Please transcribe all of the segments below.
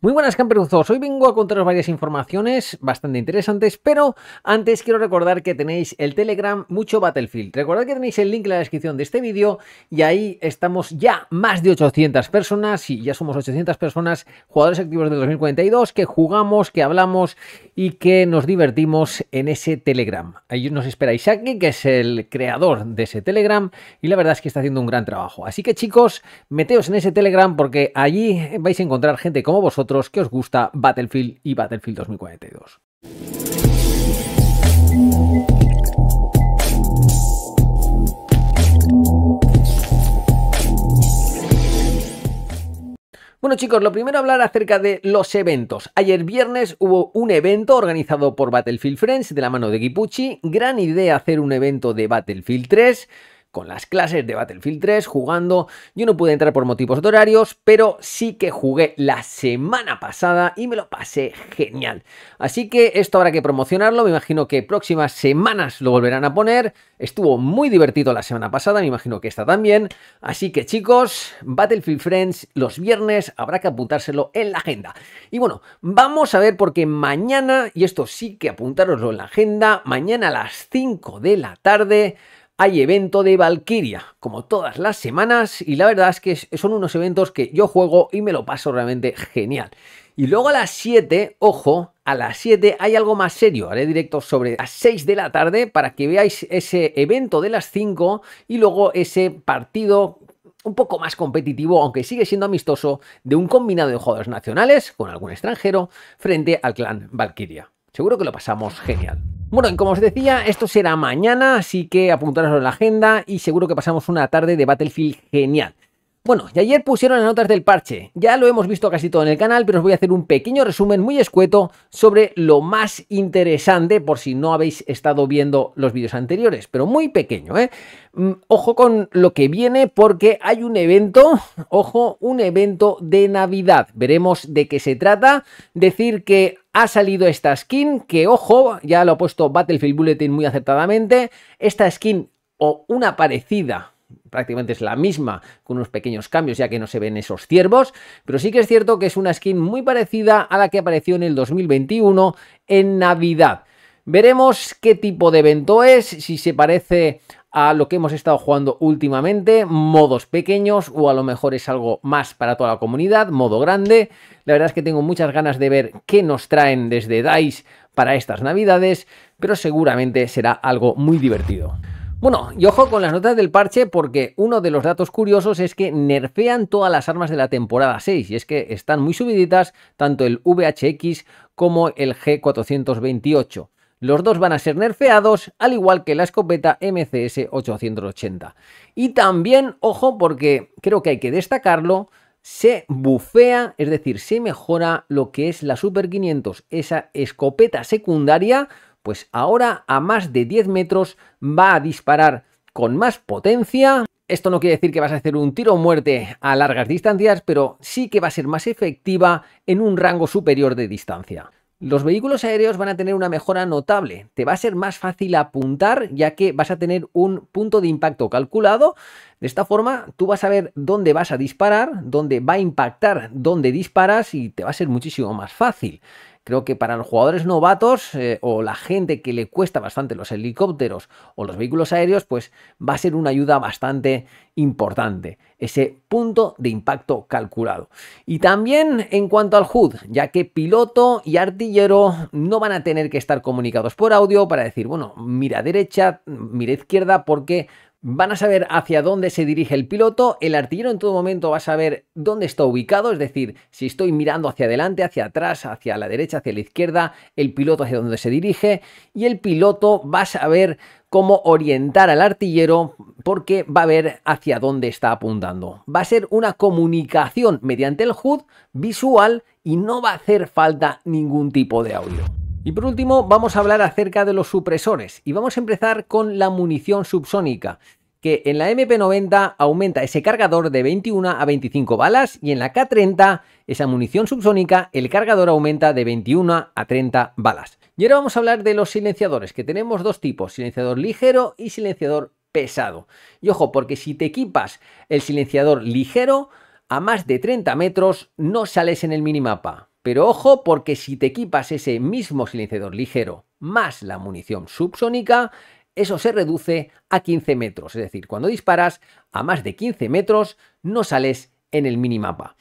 Muy buenas camperuzos, hoy vengo a contaros varias informaciones bastante interesantes, pero antes quiero recordar que tenéis el Telegram Mucho Battlefield. Recordad que tenéis el link en la descripción de este vídeo y ahí estamos ya más de 800 personas, y ya somos 800 personas, jugadores activos de 2042, que jugamos, que hablamos y que nos divertimos en ese Telegram. Ahí nos espera aquí, que es el creador de ese Telegram, y la verdad es que está haciendo un gran trabajo. Así que chicos, meteos en ese Telegram porque allí vais a encontrar gente como vosotros que os gusta Battlefield y Battlefield 2042. Bueno chicos, lo primero hablar acerca de los eventos. Ayer viernes hubo un evento organizado por Battlefield Friends de la mano de Gipucci. Gran idea hacer un evento de Battlefield 3 con las clases de Battlefield 3 jugando. Yo no pude entrar por motivos de horarios, pero sí que jugué la semana pasada y me lo pasé genial. Así que esto habrá que promocionarlo, me imagino que próximas semanas lo volverán a poner. Estuvo muy divertido la semana pasada, me imagino que esta también. Así que chicos, Battlefield Friends los viernes habrá que apuntárselo en la agenda. Y bueno, vamos a ver porque mañana, y esto sí que apuntároslo en la agenda, mañana a las 5 de la tarde hay evento de Valkyria, como todas las semanas, y la verdad es que son unos eventos que yo juego y me lo paso realmente genial. Y luego a las 7, ojo, a las 7 hay algo más serio. Haré directo sobre las 6 de la tarde para que veáis ese evento de las 5 y luego ese partido un poco más competitivo, aunque sigue siendo amistoso, de un combinado de jugadores nacionales con algún extranjero frente al clan Valkyria. Seguro que lo pasamos genial. Bueno, como os decía, esto será mañana, así que apuntaros a la agenda y seguro que pasamos una tarde de Battlefield genial. Bueno, y ayer pusieron las notas del parche. Ya lo hemos visto casi todo en el canal, pero os voy a hacer un pequeño resumen muy escueto sobre lo más interesante, por si no habéis estado viendo los vídeos anteriores, pero muy pequeño, ¿eh? Mm, ojo con lo que viene porque hay un evento, ojo, un evento de Navidad. Veremos de qué se trata. Decir que ha salido esta skin que, ojo, ya lo ha puesto Battlefield Bulletin muy acertadamente. Esta skin o una parecida, prácticamente es la misma, con unos pequeños cambios ya que no se ven esos ciervos, pero sí que es cierto que es una skin muy parecida a la que apareció en el 2021 en Navidad. Veremos qué tipo de evento es, si se parece a lo que hemos estado jugando últimamente, modos pequeños o a lo mejor es algo más para toda la comunidad, modo grande. La verdad es que tengo muchas ganas de ver qué nos traen desde DICE para estas navidades, pero seguramente será algo muy divertido. Bueno, y ojo con las notas del parche porque uno de los datos curiosos es que nerfean todas las armas de la temporada 6 y es que están muy subiditas tanto el VHX como el G428. Los dos van a ser nerfeados, al igual que la escopeta MCS 880. Y también, ojo, porque creo que hay que destacarlo, se bufea, es decir, se mejora lo que es la Super 500, esa escopeta secundaria, pues ahora a más de 10 metros va a disparar con más potencia. Esto no quiere decir que vas a hacer un tiro muerte a largas distancias, pero sí que va a ser más efectiva en un rango superior de distancia. Los vehículos aéreos van a tener una mejora notable. Te va a ser más fácil apuntar ya que vas a tener un punto de impacto calculado. De esta forma tú vas a ver dónde vas a disparar, dónde va a impactar, dónde disparas y te va a ser muchísimo más fácil. Creo que para los jugadores novatos eh, o la gente que le cuesta bastante los helicópteros o los vehículos aéreos, pues va a ser una ayuda bastante importante, ese punto de impacto calculado. Y también en cuanto al HUD, ya que piloto y artillero no van a tener que estar comunicados por audio para decir, bueno, mira derecha, mira izquierda, porque Van a saber hacia dónde se dirige el piloto, el artillero en todo momento va a saber dónde está ubicado, es decir, si estoy mirando hacia adelante, hacia atrás, hacia la derecha, hacia la izquierda, el piloto hacia dónde se dirige y el piloto va a saber cómo orientar al artillero porque va a ver hacia dónde está apuntando. Va a ser una comunicación mediante el HUD visual y no va a hacer falta ningún tipo de audio. Y por último, vamos a hablar acerca de los supresores y vamos a empezar con la munición subsónica, que en la MP90 aumenta ese cargador de 21 a 25 balas y en la K30, esa munición subsónica, el cargador aumenta de 21 a 30 balas. Y ahora vamos a hablar de los silenciadores, que tenemos dos tipos, silenciador ligero y silenciador pesado. Y ojo, porque si te equipas el silenciador ligero, a más de 30 metros no sales en el minimapa. Pero ojo porque si te equipas ese mismo silenciador ligero más la munición subsónica, eso se reduce a 15 metros. Es decir, cuando disparas a más de 15 metros no sales en el minimapa.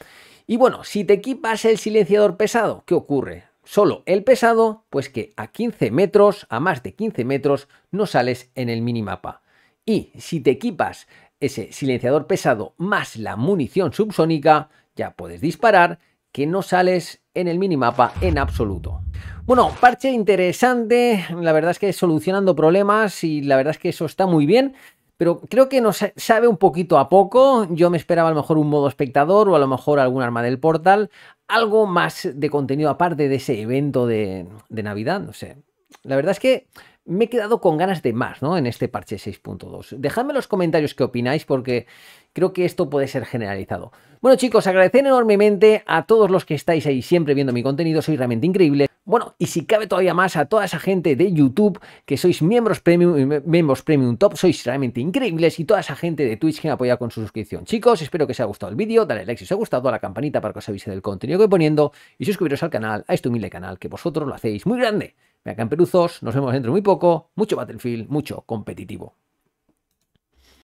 Y bueno, si te equipas el silenciador pesado, ¿qué ocurre? Solo el pesado, pues que a 15 metros, a más de 15 metros, no sales en el minimapa. Y si te equipas ese silenciador pesado más la munición subsónica, ya puedes disparar que no sales en el minimapa en absoluto. Bueno, parche interesante, la verdad es que solucionando problemas y la verdad es que eso está muy bien pero creo que nos sabe un poquito a poco. Yo me esperaba a lo mejor un modo espectador o a lo mejor algún arma del portal, algo más de contenido aparte de ese evento de, de Navidad, no sé. La verdad es que me he quedado con ganas de más, ¿no? En este parche 6.2. Dejadme en los comentarios qué opináis porque creo que esto puede ser generalizado. Bueno chicos, agradecer enormemente a todos los que estáis ahí siempre viendo mi contenido, soy realmente increíble bueno, y si cabe todavía más a toda esa gente de YouTube que sois miembros premium, eh, miembros premium top, sois realmente increíbles y toda esa gente de Twitch que me apoya con su suscripción. Chicos, espero que os haya gustado el vídeo, dale like si os ha gustado, a la campanita para que os avise del contenido que voy poniendo y suscribiros al canal, a este humilde canal que vosotros lo hacéis muy grande. Venga, acampeluzos, nos vemos dentro muy poco, mucho Battlefield, mucho competitivo.